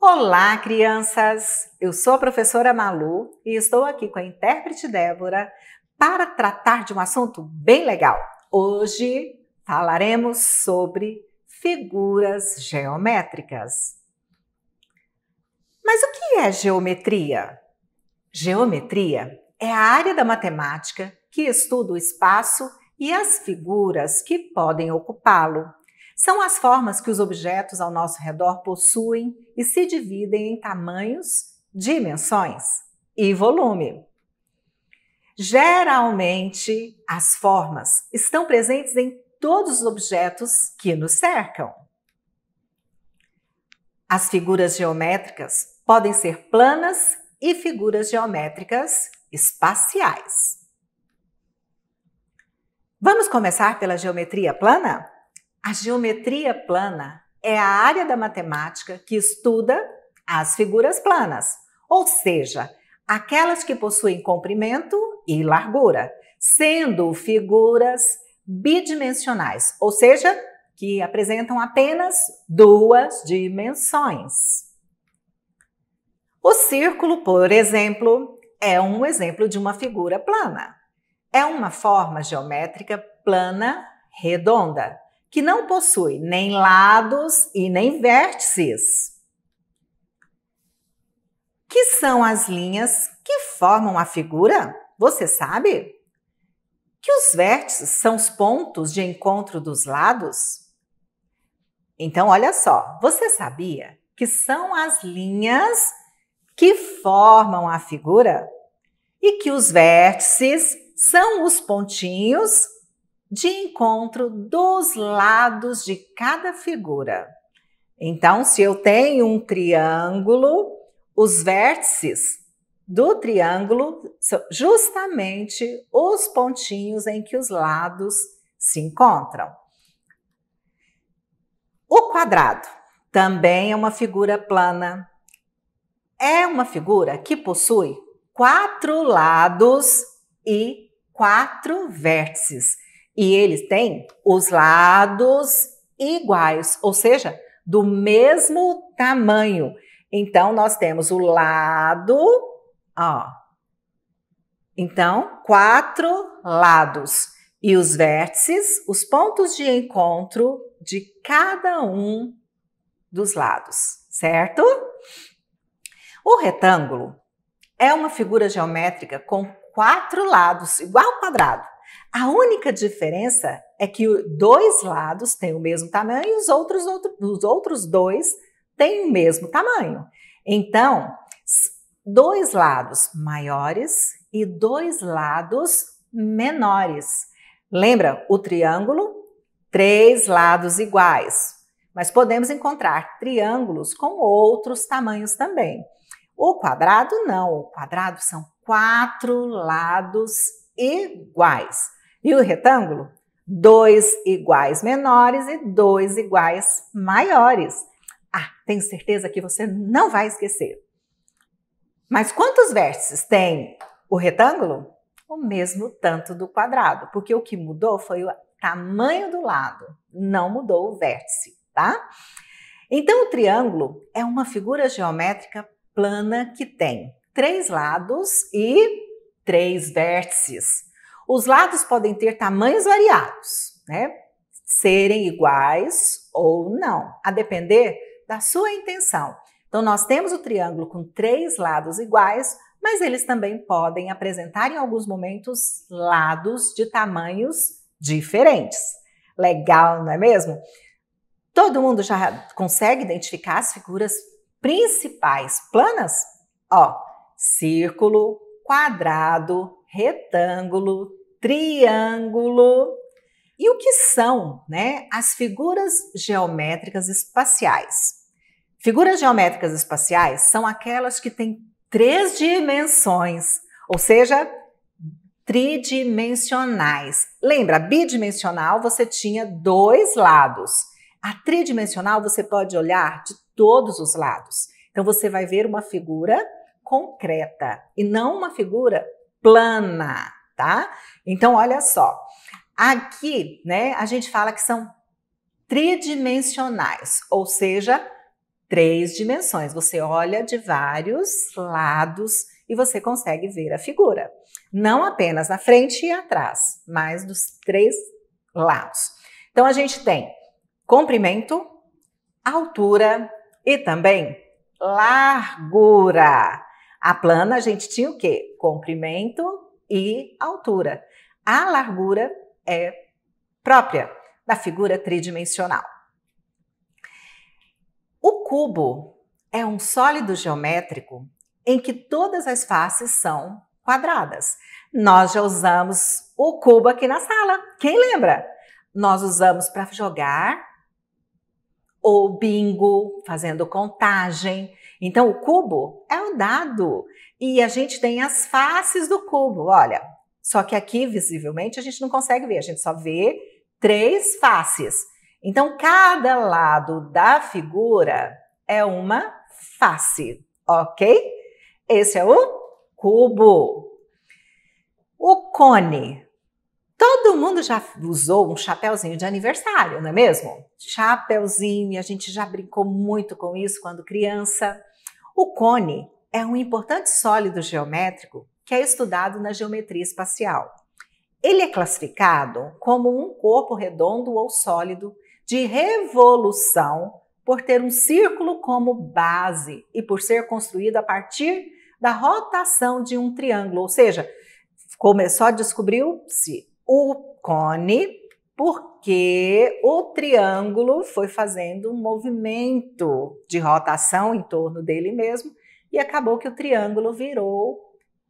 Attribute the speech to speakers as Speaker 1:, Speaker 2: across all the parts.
Speaker 1: Olá, crianças! Eu sou a professora Malu e estou aqui com a intérprete Débora para tratar de um assunto bem legal. Hoje falaremos sobre figuras geométricas. Mas o que é geometria? Geometria é a área da matemática que estuda o espaço e as figuras que podem ocupá-lo. São as formas que os objetos ao nosso redor possuem e se dividem em tamanhos, dimensões e volume. Geralmente, as formas estão presentes em todos os objetos que nos cercam. As figuras geométricas podem ser planas e figuras geométricas espaciais. Vamos começar pela geometria plana? A geometria plana é a área da matemática que estuda as figuras planas, ou seja, aquelas que possuem comprimento e largura, sendo figuras bidimensionais, ou seja, que apresentam apenas duas dimensões. O círculo, por exemplo, é um exemplo de uma figura plana. É uma forma geométrica plana redonda, que não possui nem lados e nem vértices, que são as linhas que formam a figura. Você sabe? Que os vértices são os pontos de encontro dos lados. Então, olha só, você sabia que são as linhas que formam a figura e que os vértices são os pontinhos de encontro dos lados de cada figura. Então, se eu tenho um triângulo, os vértices do triângulo são justamente os pontinhos em que os lados se encontram. O quadrado também é uma figura plana. É uma figura que possui quatro lados e quatro vértices e eles têm os lados iguais, ou seja, do mesmo tamanho. Então, nós temos o lado, ó. Então, quatro lados. E os vértices, os pontos de encontro de cada um dos lados, certo? O retângulo é uma figura geométrica com quatro lados, igual ao quadrado. A única diferença é que dois lados têm o mesmo tamanho e os outros, outro, os outros dois têm o mesmo tamanho. Então, dois lados maiores e dois lados menores. Lembra o triângulo? Três lados iguais. Mas podemos encontrar triângulos com outros tamanhos também. O quadrado não, o quadrado são quatro lados iguais. E o retângulo? Dois iguais menores e dois iguais maiores. Ah, tenho certeza que você não vai esquecer. Mas quantos vértices tem o retângulo? O mesmo tanto do quadrado, porque o que mudou foi o tamanho do lado, não mudou o vértice, tá? Então, o triângulo é uma figura geométrica plana que tem três lados e três vértices. Os lados podem ter tamanhos variados, né? Serem iguais ou não, a depender da sua intenção. Então, nós temos o triângulo com três lados iguais, mas eles também podem apresentar, em alguns momentos, lados de tamanhos diferentes. Legal, não é mesmo? Todo mundo já consegue identificar as figuras principais planas? Ó, círculo, quadrado, retângulo, triângulo. E o que são né, as figuras geométricas espaciais? Figuras geométricas espaciais são aquelas que têm três dimensões, ou seja, tridimensionais. Lembra, bidimensional você tinha dois lados. A tridimensional você pode olhar de todos os lados. Então você vai ver uma figura concreta e não uma figura plana tá? Então, olha só. Aqui, né, a gente fala que são tridimensionais, ou seja, três dimensões. Você olha de vários lados e você consegue ver a figura. Não apenas na frente e atrás, mas dos três lados. Então a gente tem comprimento, altura e também largura. A plana a gente tinha o quê? Comprimento, e altura. A largura é própria da figura tridimensional. O cubo é um sólido geométrico em que todas as faces são quadradas. Nós já usamos o cubo aqui na sala. Quem lembra? Nós usamos para jogar ou bingo, fazendo contagem. Então, o cubo é o dado e a gente tem as faces do cubo. Olha, só que aqui visivelmente a gente não consegue ver, a gente só vê três faces. Então, cada lado da figura é uma face, ok? Esse é o cubo. O cone Todo mundo já usou um chapéuzinho de aniversário, não é mesmo? Chapeuzinho, e a gente já brincou muito com isso quando criança. O cone é um importante sólido geométrico que é estudado na geometria espacial. Ele é classificado como um corpo redondo ou sólido de revolução por ter um círculo como base e por ser construído a partir da rotação de um triângulo, ou seja, começou, a descobrir? se o cone porque o triângulo foi fazendo um movimento de rotação em torno dele mesmo e acabou que o triângulo virou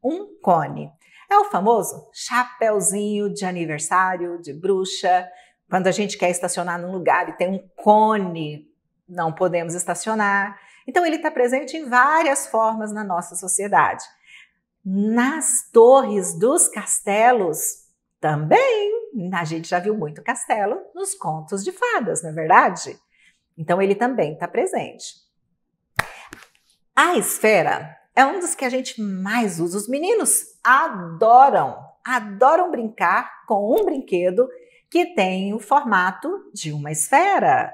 Speaker 1: um cone. É o famoso chapéuzinho de aniversário, de bruxa. Quando a gente quer estacionar num lugar e tem um cone, não podemos estacionar. Então, ele está presente em várias formas na nossa sociedade. Nas torres dos castelos, também! A gente já viu muito castelo nos contos de fadas, não é verdade? Então ele também está presente. A esfera é um dos que a gente mais usa. Os meninos adoram, adoram brincar com um brinquedo que tem o formato de uma esfera.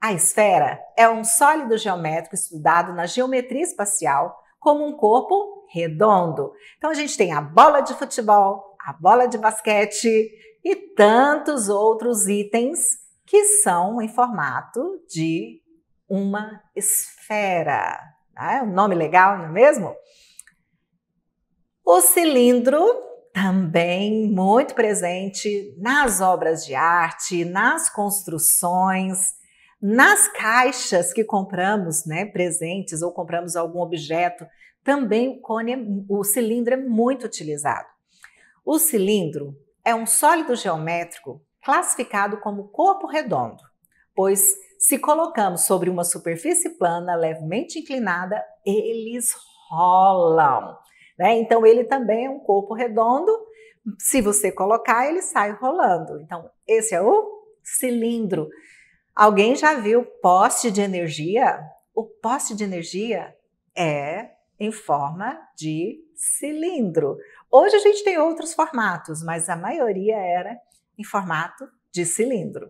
Speaker 1: A esfera é um sólido geométrico estudado na geometria espacial como um corpo redondo. Então a gente tem a bola de futebol, a bola de basquete e tantos outros itens que são em formato de uma esfera. Ah, é um nome legal, não é mesmo? O cilindro também muito presente nas obras de arte, nas construções, nas caixas que compramos, né, presentes ou compramos algum objeto, também o, cone, o cilindro é muito utilizado. O cilindro é um sólido geométrico classificado como corpo redondo, pois se colocamos sobre uma superfície plana levemente inclinada, eles rolam. Né? Então, ele também é um corpo redondo. Se você colocar, ele sai rolando. Então, esse é o cilindro. Alguém já viu poste de energia? O poste de energia é em forma de cilindro. Hoje a gente tem outros formatos, mas a maioria era em formato de cilindro.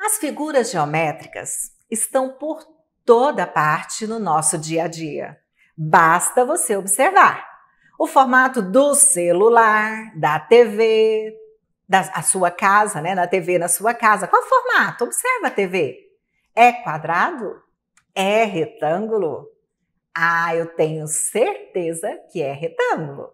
Speaker 1: As figuras geométricas estão por toda parte no nosso dia a dia. Basta você observar o formato do celular, da TV, da sua casa, né? Da TV na sua casa. Qual formato? Observa a TV. É quadrado? É retângulo? Ah, eu tenho certeza que é retângulo.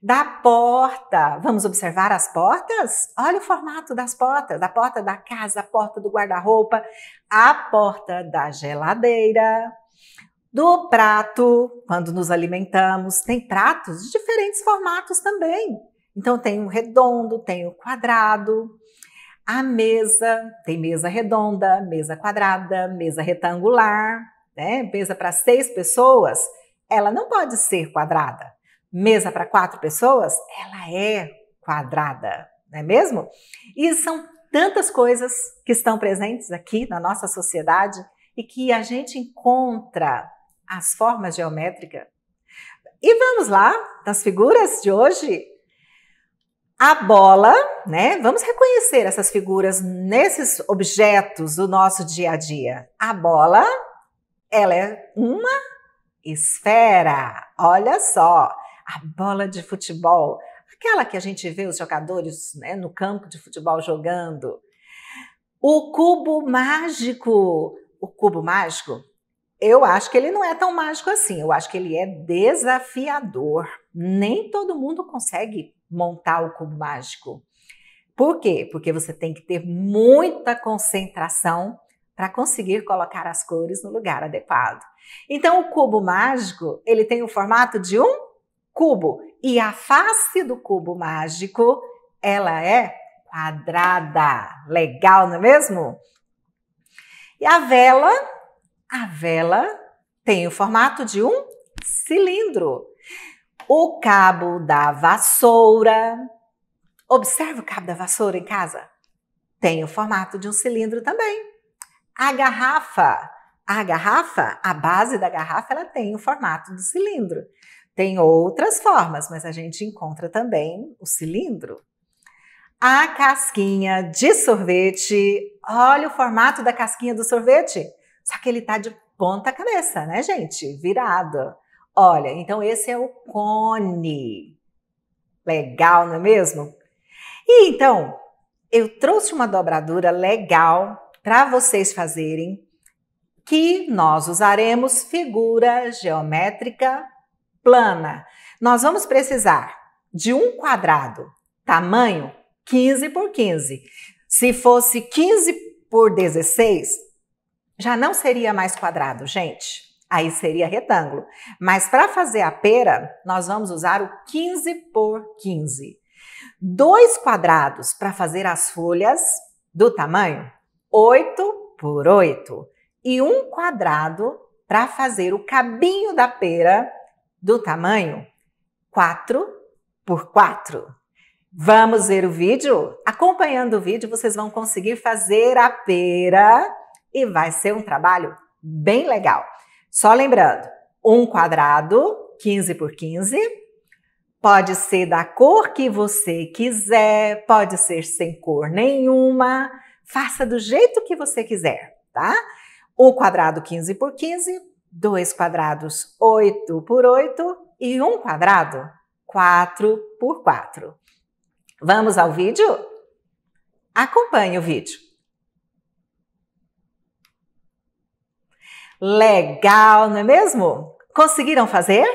Speaker 1: Da porta, vamos observar as portas? Olha o formato das portas: da porta da casa, a porta do guarda-roupa, a porta da geladeira. Do prato, quando nos alimentamos, tem pratos de diferentes formatos também. Então, tem o redondo, tem o quadrado. A mesa, tem mesa redonda, mesa quadrada, mesa retangular né, mesa para seis pessoas, ela não pode ser quadrada. Mesa para quatro pessoas, ela é quadrada, não é mesmo? E são tantas coisas que estão presentes aqui na nossa sociedade e que a gente encontra as formas geométricas. E vamos lá, nas figuras de hoje, a bola, né? Vamos reconhecer essas figuras nesses objetos do nosso dia a dia. A bola ela é uma esfera. Olha só, a bola de futebol, aquela que a gente vê os jogadores né, no campo de futebol jogando. O cubo mágico. O cubo mágico, eu acho que ele não é tão mágico assim. Eu acho que ele é desafiador. Nem todo mundo consegue montar o cubo mágico. Por quê? Porque você tem que ter muita concentração para conseguir colocar as cores no lugar adequado. Então, o cubo mágico, ele tem o formato de um cubo e a face do cubo mágico, ela é quadrada. Legal, não é mesmo? E a vela, a vela tem o formato de um cilindro. O cabo da vassoura, observa o cabo da vassoura em casa, tem o formato de um cilindro também. A garrafa, a garrafa, a base da garrafa, ela tem o formato do cilindro. Tem outras formas, mas a gente encontra também o cilindro. A casquinha de sorvete, olha o formato da casquinha do sorvete, só que ele está de ponta cabeça, né, gente? Virado. Olha, então esse é o cone. Legal, não é mesmo? E então, eu trouxe uma dobradura legal para vocês fazerem, que nós usaremos figura geométrica plana. Nós vamos precisar de um quadrado, tamanho 15 por 15. Se fosse 15 por 16, já não seria mais quadrado, gente. Aí seria retângulo. Mas para fazer a pera, nós vamos usar o 15 por 15. Dois quadrados para fazer as folhas do tamanho 8 por 8 e um quadrado para fazer o cabinho da pera do tamanho 4 por 4. Vamos ver o vídeo? Acompanhando o vídeo, vocês vão conseguir fazer a pera e vai ser um trabalho bem legal. Só lembrando, um quadrado, 15 por 15, pode ser da cor que você quiser, pode ser sem cor nenhuma, Faça do jeito que você quiser, tá? O quadrado 15 por 15, dois quadrados 8 por 8 e um quadrado 4 por 4. Vamos ao vídeo? Acompanhe o vídeo. Legal, não é mesmo? Conseguiram fazer?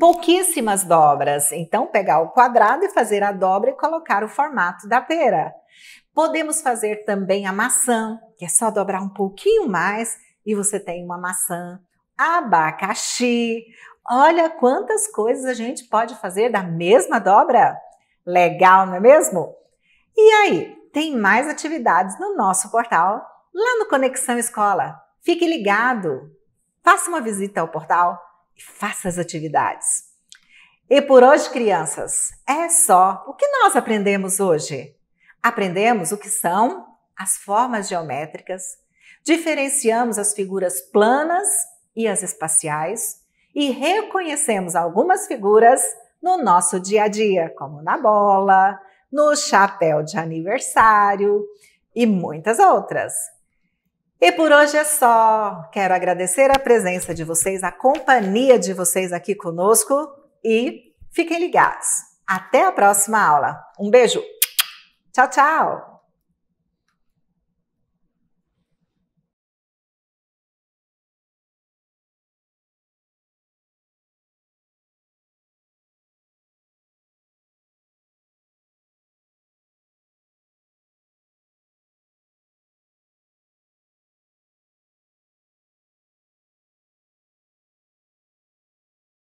Speaker 1: pouquíssimas dobras. Então, pegar o quadrado e fazer a dobra e colocar o formato da pera. Podemos fazer também a maçã, que é só dobrar um pouquinho mais e você tem uma maçã. Abacaxi. Olha quantas coisas a gente pode fazer da mesma dobra. Legal, não é mesmo? E aí, tem mais atividades no nosso portal, lá no Conexão Escola. Fique ligado. Faça uma visita ao portal e faça as atividades. E por hoje, crianças, é só o que nós aprendemos hoje. Aprendemos o que são as formas geométricas, diferenciamos as figuras planas e as espaciais e reconhecemos algumas figuras no nosso dia a dia, como na bola, no chapéu de aniversário e muitas outras. E por hoje é só. Quero agradecer a presença de vocês, a companhia de vocês aqui conosco e fiquem ligados. Até a próxima aula. Um beijo! Tchau, tchau!